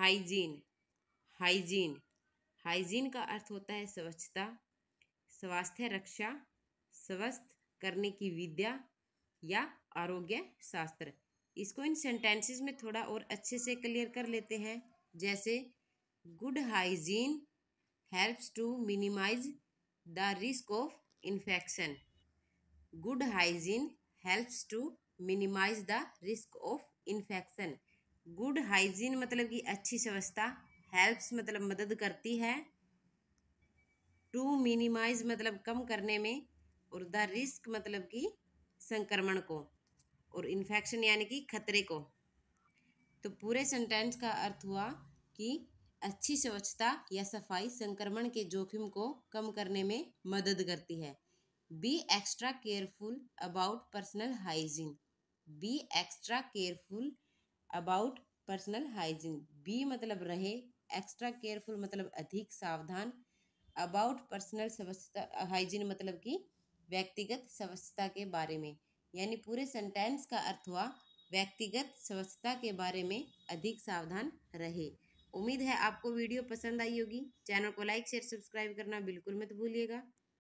hygiene hygiene hygiene का अर्थ होता है स्वच्छता स्वास्थ्य रक्षा स्वस्थ करने की विद्या या आरोग्य शास्त्र इसको इन सेंटेंसेस में थोड़ा और अच्छे से क्लियर कर लेते हैं जैसे good hygiene helps to minimise the risk of infection good hygiene helps to minimise the risk of infection good hygiene मतलब कि अच्छी स्वच्छता हेल्प्स मतलब मदद करती है टू मिनिमाइज मतलब कम करने में और द रिस्क मतलब कि संक्रमण को और इन्फेक्शन यानी कि खतरे को तो पूरे सेंटेंस का अर्थ हुआ कि अच्छी स्वच्छता या सफाई संक्रमण के जोखिम को कम करने में मदद करती है be extra careful about personal hygiene be extra careful about personal hygiene be मतलब रहे एक्स्ट्रा केयरफुल मतलब अधिक सावधान अबाउट पर्सनल स्वच्छता हाइजीन मतलब कि व्यक्तिगत स्वच्छता के बारे में यानी पूरे सेंटेंस का अर्थ हुआ व्यक्तिगत स्वच्छता के बारे में अधिक सावधान रहे उम्मीद है आपको वीडियो पसंद आई होगी चैनल को लाइक शेयर सब्सक्राइब करना बिल्कुल मत भूलिएगा